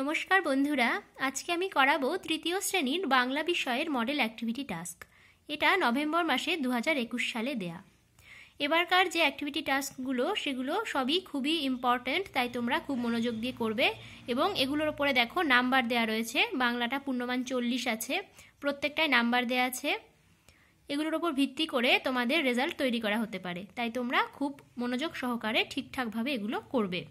নমস্কার বন্ধুরা আজকে আমি করাবো তৃতীয় শ্রেণীর বাংলা বিষয়ের মডেল অ্যাক্টিভিটি টাস্ক এটা নভেম্বর মাসে দু সালে দেয়া এবারকার যে অ্যাক্টিভিটি টাস্কগুলো সেগুলো সবই খুবই ইম্পর্ট্যান্ট তাই তোমরা খুব মনোযোগ দিয়ে করবে এবং এগুলোর ওপরে দেখো নাম্বার দেয়া রয়েছে বাংলাটা পূর্ণমান চল্লিশ আছে প্রত্যেকটায় নাম্বার দেয়া আছে এগুলোর ওপর ভিত্তি করে তোমাদের রেজাল্ট তৈরি করা হতে পারে তাই তোমরা খুব মনোযোগ সহকারে ঠিকঠাকভাবে এগুলো করবে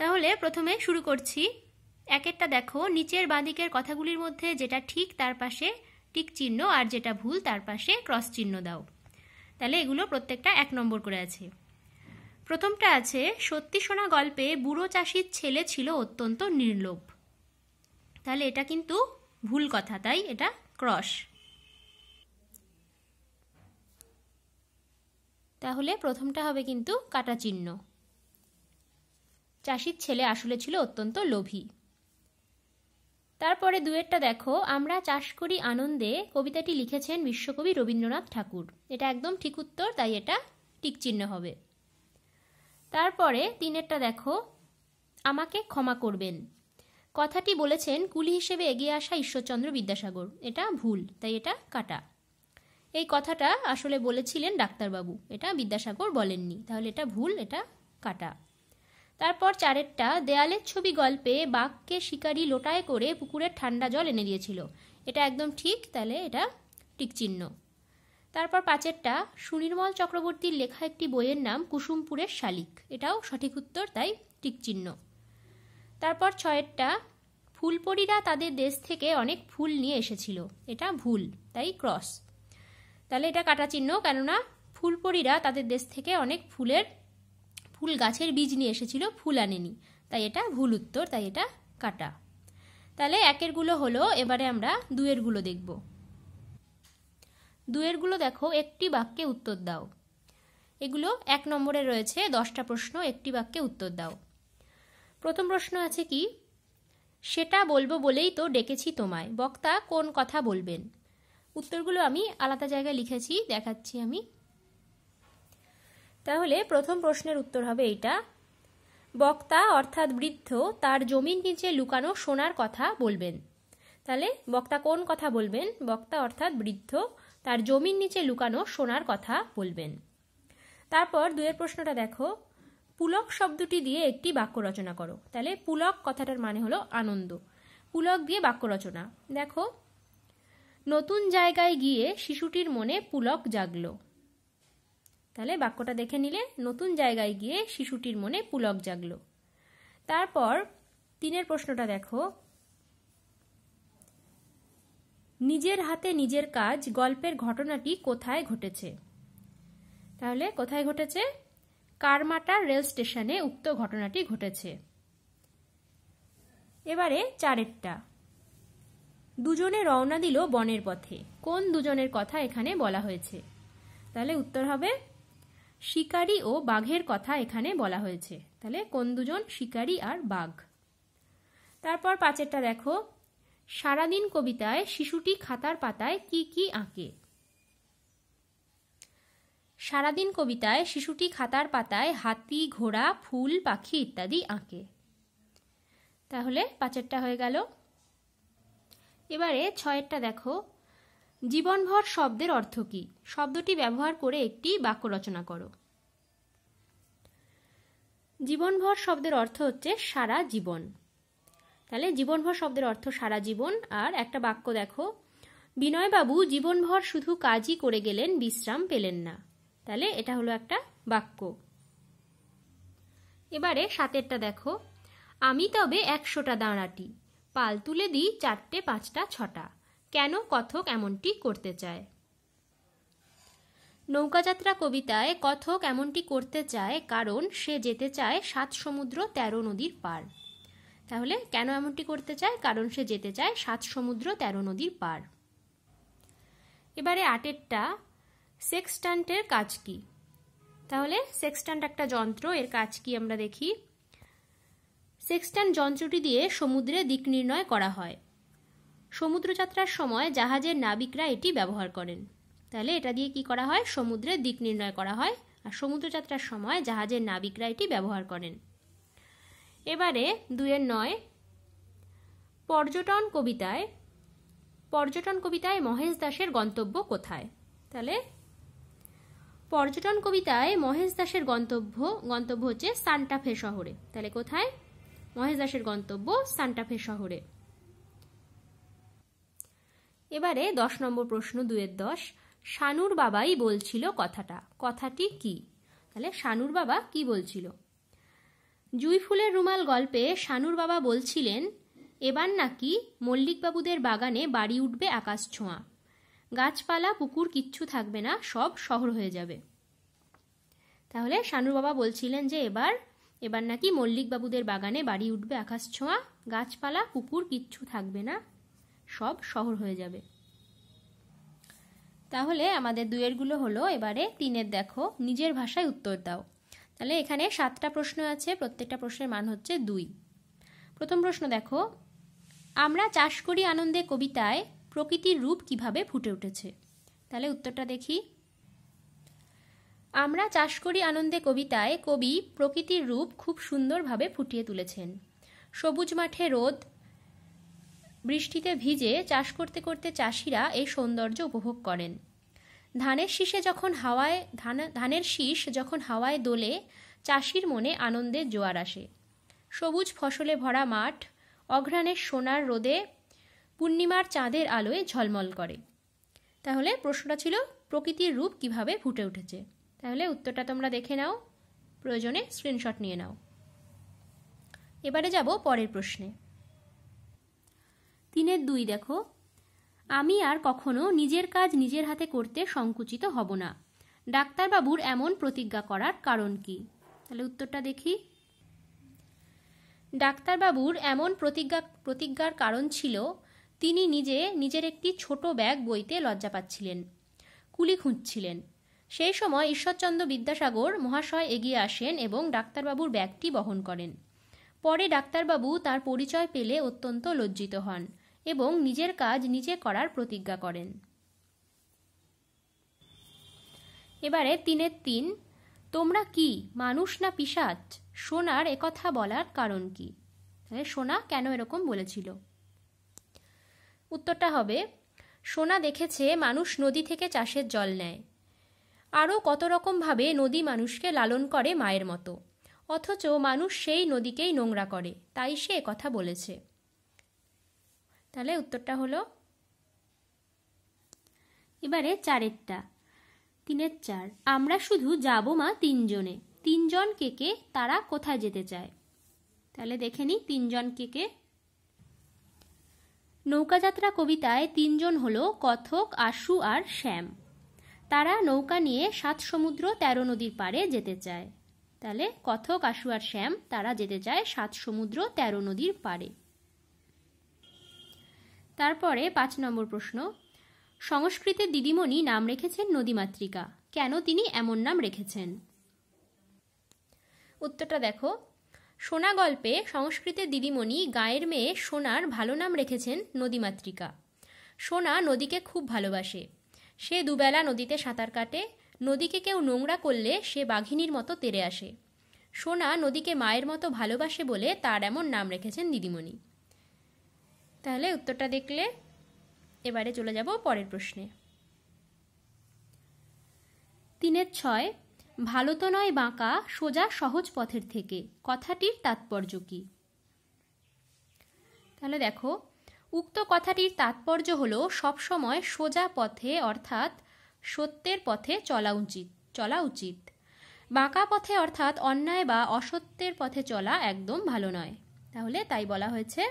তাহলে প্রথমে শুরু করছি এক একটা দেখো নিচের বাঁদিকের কথাগুলির মধ্যে যেটা ঠিক তার পাশে টিক চিহ্ন আর যেটা ভুল তার পাশে ক্রস চিহ্ন দাও তাহলে এগুলো প্রত্যেকটা এক নম্বর করে আছে প্রথমটা আছে সত্যি শোনা গল্পে বুড়ো চাষির ছেলে ছিল অত্যন্ত নির্লোভ তাহলে এটা কিন্তু ভুল কথা তাই এটা ক্রস তাহলে প্রথমটা হবে কিন্তু কাটা চিহ্ন চাষির ছেলে আসলে ছিল অত্যন্ত লোভী তারপরে দুয়েরটা দেখো আমরা চাষ করি আনন্দে কবিতাটি লিখেছেন বিশ্বকবি রবীন্দ্রনাথ ঠাকুর এটা একদম ঠিক উত্তর তাই এটা টিকচিহ্ন হবে তারপরে তিনেরটা দেখো আমাকে ক্ষমা করবেন কথাটি বলেছেন কুলি হিসেবে এগিয়ে আসা ঈশ্বরচন্দ্র বিদ্যাসাগর এটা ভুল তাই এটা কাটা এই কথাটা আসলে বলেছিলেন ডাক্তারবাবু এটা বিদ্যাসাগর বলেননি তাহলে এটা ভুল এটা কাটা তারপর চারেরটা দেয়ালের ছবি গল্পে বাঘকে শিকারি লোটায় করে পুকুরের ঠান্ডা জল এনে দিয়েছিল এটা একদম ঠিক তাহলে এটা টিকচিহ্ন তারপর পাঁচেরটা সুনির্মল চক্রবর্তীর লেখা একটি বইয়ের নাম কুসুমপুরের শালিক এটাও সঠিক উত্তর তাই টিকচিহ্ন তারপর ছয়েরটা ফুলপরীরা তাদের দেশ থেকে অনেক ফুল নিয়ে এসেছিল এটা ভুল তাই ক্রস তাহলে এটা কাটা চিহ্ন কেননা ফুলপরীরা তাদের দেশ থেকে অনেক ফুলের ফুল গাছের বীজ নিয়ে এসেছিল ফুল আনেনি তাই এটা ভুল উত্তর তাই এটা কাটা তাহলে একেরগুলো হলো এবারে আমরা দুয়েরগুলো দেখব দুয়েরগুলো দেখো একটি বাক্যে উত্তর দাও এগুলো এক নম্বরে রয়েছে দশটা প্রশ্ন একটি বাক্যে উত্তর দাও প্রথম প্রশ্ন আছে কি সেটা বলবো বলেই তো ডেকেছি তোমায় বক্তা কোন কথা বলবেন উত্তরগুলো আমি আলাদা জায়গায় লিখেছি দেখাচ্ছি আমি তাহলে প্রথম প্রশ্নের উত্তর হবে এইটা বক্তা অর্থাৎ বৃদ্ধ তার জমির নিচে লুকানো সোনার কথা বলবেন তাহলে বক্তা কোন কথা বলবেন বক্তা অর্থাৎ বৃদ্ধ তার জমির নিচে লুকানো সোনার কথা বলবেন তারপর দুয়ের প্রশ্নটা দেখো পুলক শব্দটি দিয়ে একটি বাক্য রচনা করো তাহলে পুলক কথাটার মানে হলো আনন্দ পুলক দিয়ে বাক্য রচনা দেখো নতুন জায়গায় গিয়ে শিশুটির মনে পুলক জাগলো তাহলে বাক্যটা দেখে নিলে নতুন জায়গায় গিয়ে শিশুটির মনে পুলক জাগল তারপর তিনের প্রশ্নটা দেখো নিজের হাতে নিজের কাজ গল্পের ঘটনাটি কোথায় ঘটেছে তাহলে কোথায় ঘটেছে কারমাটা রেল স্টেশনে উক্ত ঘটনাটি ঘটেছে এবারে চারেরটা দুজনে রওনা দিল বনের পথে কোন দুজনের কথা এখানে বলা হয়েছে তাহলে উত্তর হবে শিকারী ও বাঘের কথা এখানে বলা হয়েছে তাহলে কোন দুজন শিকারী আর বাঘ তারপর পাঁচেরটা দেখো সারাদিন কবিতায় শিশুটি খাতার পাতায় কি কি আঁকে সারাদিন কবিতায় শিশুটি খাতার পাতায় হাতি ঘোড়া ফুল পাখি ইত্যাদি আঁকে তাহলে পাঁচেরটা হয়ে গেল এবারে ছয়েরটা দেখো জীবনভর শব্দের অর্থ কী শব্দটি ব্যবহার করে একটি বাক্য রচনা করো জীবনভর শব্দের অর্থ হচ্ছে সারা জীবন তাহলে জীবনভর শব্দের অর্থ সারা জীবন আর একটা বাক্য দেখো বিনয়বাবু জীবনভর শুধু কাজই করে গেলেন বিশ্রাম পেলেন না তাহলে এটা হলো একটা বাক্য এবারে সাতেরটা দেখো আমি তবে একশোটা দাঁড়াটি পাল তুলে দিই চারটে পাঁচটা ছটা কেন কথক এমনটি করতে চায় নৌকাযাত্রা কবিতায় কথক এমনটি করতে চায় কারণ সে যেতে চায় সাত সমুদ্র তেরো নদীর পার তাহলে কেন এমনটি করতে চায় কারণ সে যেতে চায় সাত সমুদ্র তেরো নদীর পার এবারে আটেরটা সেক্সটান্টের কাজ কি তাহলে সেক্সটান্ট একটা যন্ত্র এর কাজ কি আমরা দেখি সেক্সটান্ট যন্ত্রটি দিয়ে সমুদ্রে দিক নির্ণয় করা হয় সমুদ্রযাত্রার সময় জাহাজের নাবিকরা এটি ব্যবহার করেন তাহলে এটা দিয়ে কি করা হয় সমুদ্রের দিক নির্ণয় করা হয় আর সমুদ্রযাত্রার সময় জাহাজের নাবিকরা এটি ব্যবহার করেন এবারে দুয়ের নয় পর্যটন কবিতায় পর্যটন কবিতায় মহেশ দাসের গন্তব্য কোথায় তাহলে পর্যটন কবিতায় মহেশ দাসের গন্তব্য গন্তব্য হচ্ছে সান্টাফে শহরে তাহলে কোথায় মহেশ দাসের গন্তব্য সান্টাফে শহরে এবারে দশ নম্বর প্রশ্ন দুয়ের দশ শানুর বাবাই বলছিল কথাটা কথাটি কি তাহলে শানুর বাবা কি বলছিল জুই ফুলের রুমাল গল্পে শানুর বাবা বলছিলেন এবার নাকি মল্লিকবাবুদের বাগানে বাড়ি উঠবে আকাশ ছোঁয়া গাছপালা পুকুর কিচ্ছু থাকবে না সব শহর হয়ে যাবে তাহলে শানুর বাবা বলছিলেন যে এবার এবার নাকি মল্লিকবাবুদের বাগানে বাড়ি উঠবে আকাশ ছোঁয়া গাছপালা পুকুর কিচ্ছু থাকবে না সব শহর হয়ে যাবে তাহলে আমাদের গুলো হলো এবারে তিনের দেখো নিজের ভাষায় উত্তর দাও তাহলে এখানে সাতটা প্রশ্ন আছে প্রত্যেকটা প্রশ্নের মান হচ্ছে দুই প্রথম প্রশ্ন দেখো আমরা চাষ করি আনন্দে কবিতায় প্রকৃতির রূপ কিভাবে ফুটে উঠেছে তাহলে উত্তরটা দেখি আমরা চাষ করি আনন্দে কবিতায় কবি প্রকৃতির রূপ খুব সুন্দরভাবে ফুটিয়ে তুলেছেন সবুজ মাঠে রোদ বৃষ্টিতে ভিজে চাষ করতে করতে চাষিরা এই সৌন্দর্য উপভোগ করেন ধানের শীষে যখন হাওয়ায় ধান ধানের শীষ যখন হাওয়ায় দোলে চাষির মনে আনন্দের জোয়ার আসে সবুজ ফসলে ভরা মাঠ অঘ্রাণের সোনার রোদে পূর্ণিমার চাঁদের আলোয় ঝলমল করে তাহলে প্রশ্নটা ছিল প্রকৃতির রূপ কিভাবে ফুটে উঠেছে তাহলে উত্তরটা তোমরা দেখে নাও প্রয়োজনে স্ক্রিনশট নিয়ে নাও এবারে যাব পরের প্রশ্নে তিনের দুই দেখো আমি আর কখনো নিজের কাজ নিজের হাতে করতে সংকুচিত হব না ডাক্তারবাবুর এমন প্রতিজ্ঞা করার কারণ কি তাহলে উত্তরটা দেখি ডাক্তারবাবুর এমন প্রতিজ্ঞা প্রতিজ্ঞার কারণ ছিল তিনি নিজে নিজের একটি ছোট ব্যাগ বইতে লজ্জা পাচ্ছিলেন কুলি খুঁজছিলেন সেই সময় ঈশ্বরচন্দ্র বিদ্যাসাগর মহাশয় এগিয়ে আসেন এবং ডাক্তারবাবুর ব্যাগটি বহন করেন পরে ডাক্তারবাবু তার পরিচয় পেলে অত্যন্ত লজ্জিত হন এবং নিজের কাজ নিজে করার প্রতিজ্ঞা করেন এবারে তিনের তিন তোমরা কি মানুষ না পিসাচ সোনার একথা বলার কারণ কি মানে সোনা কেন এরকম বলেছিল উত্তরটা হবে সোনা দেখেছে মানুষ নদী থেকে চাষের জল নেয় আরও কত রকমভাবে নদী মানুষকে লালন করে মায়ের মতো অথচ মানুষ সেই নদীকেই নোংরা করে তাই সে কথা বলেছে তাহলে উত্তরটা হলো এবারে চারেরটা তিনের চার আমরা শুধু যাবো মা তিনজনে তিনজন কে কে তারা কোথায় যেতে চায় তাহলে দেখে নি তিনজন কে কে নৌকাযাত্রা কবিতায় তিনজন হলো কথক আশু আর শ্যাম তারা নৌকা নিয়ে সাত সমুদ্র তেরো নদীর পাড়ে যেতে চায় তাহলে কথক আশু আর শ্যাম তারা যেতে চায় সাত সমুদ্র তেরো নদীর পাড়ে তারপরে পাঁচ নম্বর প্রশ্ন সংস্কৃতে দিদিমণি নাম রেখেছেন নদীমাতৃকা কেন তিনি এমন নাম রেখেছেন উত্তরটা দেখো সোনা গল্পে সংস্কৃতে দিদিমণি গায়ের মেয়ে সোনার ভালো নাম রেখেছেন নদীমাতৃকা সোনা নদীকে খুব ভালোবাসে সে দুবেলা নদীতে সাঁতার কাটে নদীকে কেউ নোংরা করলে সে বাঘিনীর মতো তেরে আসে সোনা নদীকে মায়ের মতো ভালোবাসে বলে তার এমন নাম রেখেছেন দিদিমণি তাহলে উত্তরটা দেখলে এবারে চলে যাব পরের প্রশ্নে তিনের ছয় ভালো তো নয় বাঁকা সোজা সহজ পথের থেকে কথাটির তাৎপর্য কি তাহলে দেখো উক্ত কথাটির তাৎপর্য হল সবসময় সোজা পথে অর্থাৎ সত্যের পথে চলা উচিত চলা উচিত বাঁকা পথে অর্থাৎ অন্যায় বা অসত্যের পথে চলা একদম ভালো নয় তাহলে তাই বলা হয়েছে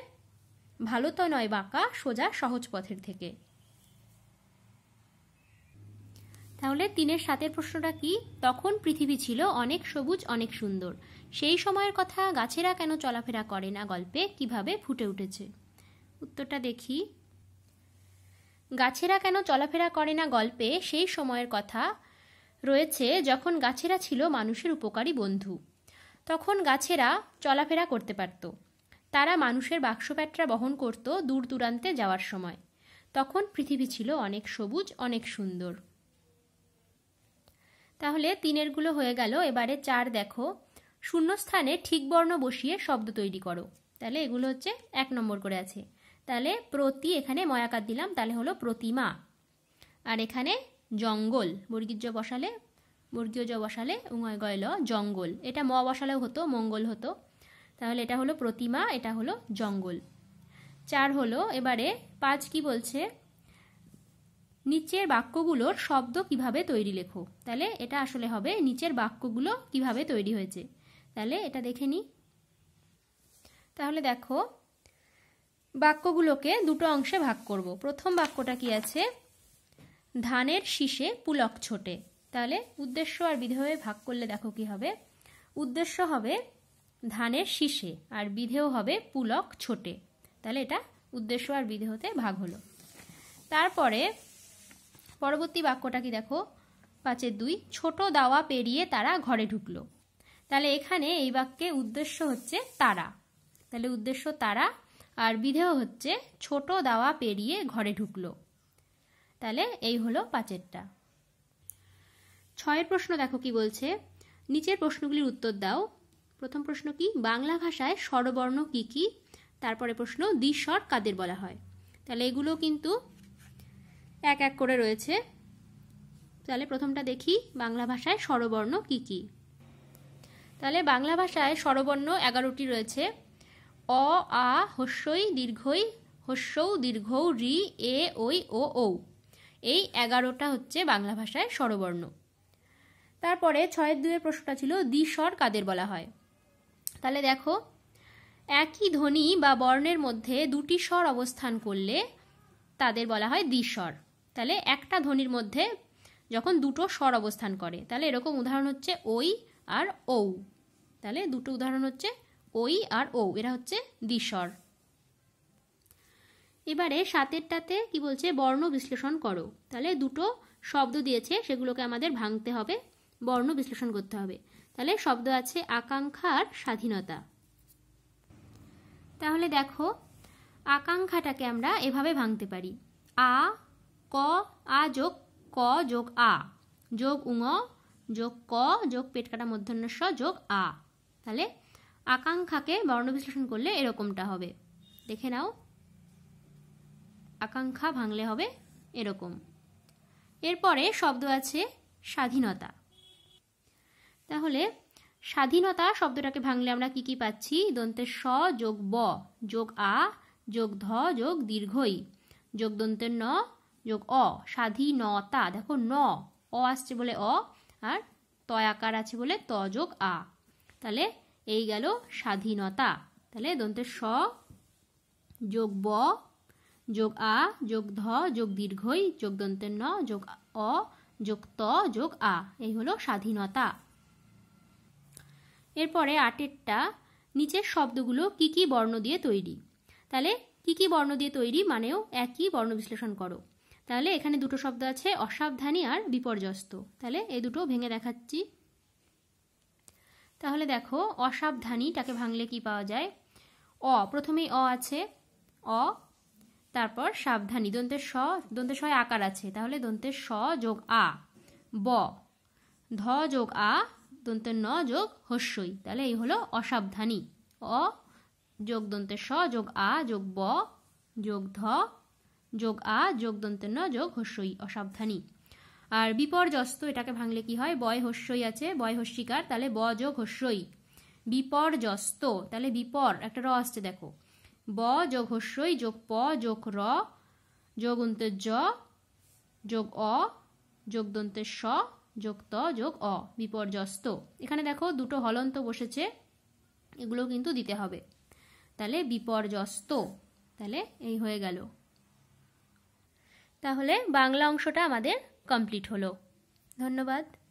ভালো তো নয় বাঁকা সোজা সহজ পথের থেকে তাহলে তিনের সাতের প্রশ্নটা কি তখন পৃথিবী ছিল অনেক সবুজ অনেক সুন্দর সেই সময়ের কথা গাছেরা কেন চলাফেরা করে না গল্পে কিভাবে ফুটে উঠেছে উত্তরটা দেখি গাছেরা কেন চলাফেরা করে না গল্পে সেই সময়ের কথা রয়েছে যখন গাছেরা ছিল মানুষের উপকারী বন্ধু তখন গাছেরা চলাফেরা করতে পারত তারা মানুষের বাক্সপ্যাটরা বহন করত দূর দূরান্তে যাওয়ার সময় তখন পৃথিবী ছিল অনেক সবুজ অনেক সুন্দর তাহলে তিনেরগুলো হয়ে গেল এবারে চার দেখো শূন্যস্থানে ঠিক বর্ণ বসিয়ে শব্দ তৈরি করো তাহলে এগুলো হচ্ছে এক নম্বর করে আছে তাহলে প্রতি এখানে ময়াকার দিলাম তাহলে হলো প্রতিমা আর এখানে জঙ্গল বর্গীর্য বসালে বর্গীয় জ বসালে উঙয় গয়ল জঙ্গল এটা ম বসালেও হতো মঙ্গল হতো তাহলে এটা হলো প্রতিমা এটা হলো জঙ্গল চার হলো এবারে পাঁচ কি বলছে নিচের বাক্যগুলোর শব্দ কিভাবে তৈরি লেখো তাহলে এটা আসলে হবে নিচের বাক্যগুলো কিভাবে তৈরি হয়েছে তাহলে এটা দেখে নিই তাহলে দেখো বাক্যগুলোকে দুটো অংশে ভাগ করব প্রথম বাক্যটা কি আছে ধানের শীষে পুলক ছোটে তাহলে উদ্দেশ্য আর বিধেয় ভাগ করলে দেখো কি হবে উদ্দেশ্য হবে ধানের শীষে আর বিধেয় হবে পুলক ছোটে তাহলে এটা উদ্দেশ্য আর বিধেহতে ভাগ হলো তারপরে পরবর্তী বাক্যটা কি দেখো পাঁচের দুই ছোট দাওয়া পেরিয়ে তারা ঘরে ঢুকলো তাহলে এখানে এই বাক্যে উদ্দেশ্য হচ্ছে তারা তাহলে উদ্দেশ্য তারা আর বিধেয় হচ্ছে ছোট দাওয়া পেরিয়ে ঘরে ঢুকলো তাহলে এই হলো পাঁচেরটা ছয়ের প্রশ্ন দেখো কি বলছে নিচের প্রশ্নগুলির উত্তর দাও প্রথম প্রশ্ন কি বাংলা ভাষায় স্বরবর্ণ কি কি তারপরে প্রশ্ন দ্বিস্বর কাদের বলা হয় তাহলে এগুলো কিন্তু এক এক করে রয়েছে তাহলে প্রথমটা দেখি বাংলা ভাষায় স্বরবর্ণ কি কি তাহলে বাংলা ভাষায় স্বরবর্ণ এগারোটি রয়েছে অ আ হস্যই দীর্ঘই হস্যৌ দীর্ঘৌ রি এ ঐ ও ঔ এই এগারোটা হচ্ছে বাংলা ভাষায় স্বরবর্ণ তারপরে ছয়ের দুয়ের প্রশ্নটা ছিল দ্বিস্বর কাদের বলা হয় তাহলে দেখো একই ধ্বনি বা বর্ণের মধ্যে দুটি স্বর অবস্থান করলে তাদের বলা হয় দ্বিস্বর তাহলে একটা ধ্বনির মধ্যে যখন দুটো স্বর অবস্থান করে তাহলে এরকম উদাহরণ হচ্ছে ওই আর ঔ তাহলে দুটো উদাহরণ হচ্ছে ওই আর ও এরা হচ্ছে দ্বিস্বর এবারে সাতেরটাতে কি বলছে বর্ণ বিশ্লেষণ করো তাহলে দুটো শব্দ দিয়েছে সেগুলোকে আমাদের ভাঙতে হবে বর্ণ বিশ্লেষণ করতে হবে তাহলে শব্দ আছে আকাঙ্ক্ষা আর স্বাধীনতা তাহলে দেখো আকাঙ্ক্ষাটাকে আমরা এভাবে ভাঙতে পারি আ ক আ যোগ ক যোগ আ যোগ উঙ যোগ ক যোগ পেট কাটা মধ্যাহ্নস্ব যোগ আ তাহলে আকাঙ্ক্ষাকে বর্ণ বিশ্লেষণ করলে এরকমটা হবে দেখে নাও আকাঙ্ক্ষা ভাঙলে হবে এরকম এরপরে শব্দ আছে স্বাধীনতা তাহলে স্বাধীনতা শব্দটাকে ভাঙলে আমরা কি কি পাচ্ছি দন্তে স যোগ ব যোগ আ যোগ ধ যোগ দীর্ঘই যোগ দন্তের ন যোগ অ স্বাধীনতা দেখো ন অ আসছে বলে অ আর তয় আকার আছে বলে ত যোগ আ তাহলে এই গেল স্বাধীনতা তাহলে দন্তের স যোগ ব যোগ আ যোগ ধ যোগ দীর্ঘই যোগ দন্তের ন যোগ অ যোগ ত যোগ আ এই হলো স্বাধীনতা এরপরে আটেরটা নিচের শব্দগুলো কি কি বর্ণ দিয়ে তৈরি তাহলে কি কি বর্ণ দিয়ে তৈরি মানেও একই বর্ণ বিশ্লেষণ করো তাহলে এখানে দুটো শব্দ আছে অসাবধানী আর বিপর্যস্ত তাহলে এই দুটো ভেঙে দেখাচ্ছি তাহলে দেখো অসাবধানীটাকে ভাঙলে কি পাওয়া যায় অ প্রথমেই অ আছে অ তারপর সাবধানী দন্তের স দন্তের সয় আকার আছে তাহলে দন্তের স যোগ আ ব ধ যোগ আ দন্তের ন যোগ হস্যই তাহলে এই হলো অসাবধানী অ যোগ স যোগ আ যোগ ব যোগ ধ যোগ আ যোগ ন যোগ হস্যই অসাবধানী আর বিপর্যস্ত এটাকে ভাঙলে কি হয় বয় হস্যই আছে বয় হস্যিকার তাহলে ব যোগ হস্যই বিপর্যস্ত তাহলে বিপর একটা র আসছে দেখো ব যোগ হস্যই যোগ প যোগ র যোগ অন্তের য যোগ অ যোগ স যোগ ত যোগ অ বিপর্যস্ত এখানে দেখো দুটো হলন্ত বসেছে এগুলো কিন্তু দিতে হবে তাহলে বিপর্যস্ত তাহলে এই হয়ে গেল তাহলে বাংলা অংশটা আমাদের কমপ্লিট হলো ধন্যবাদ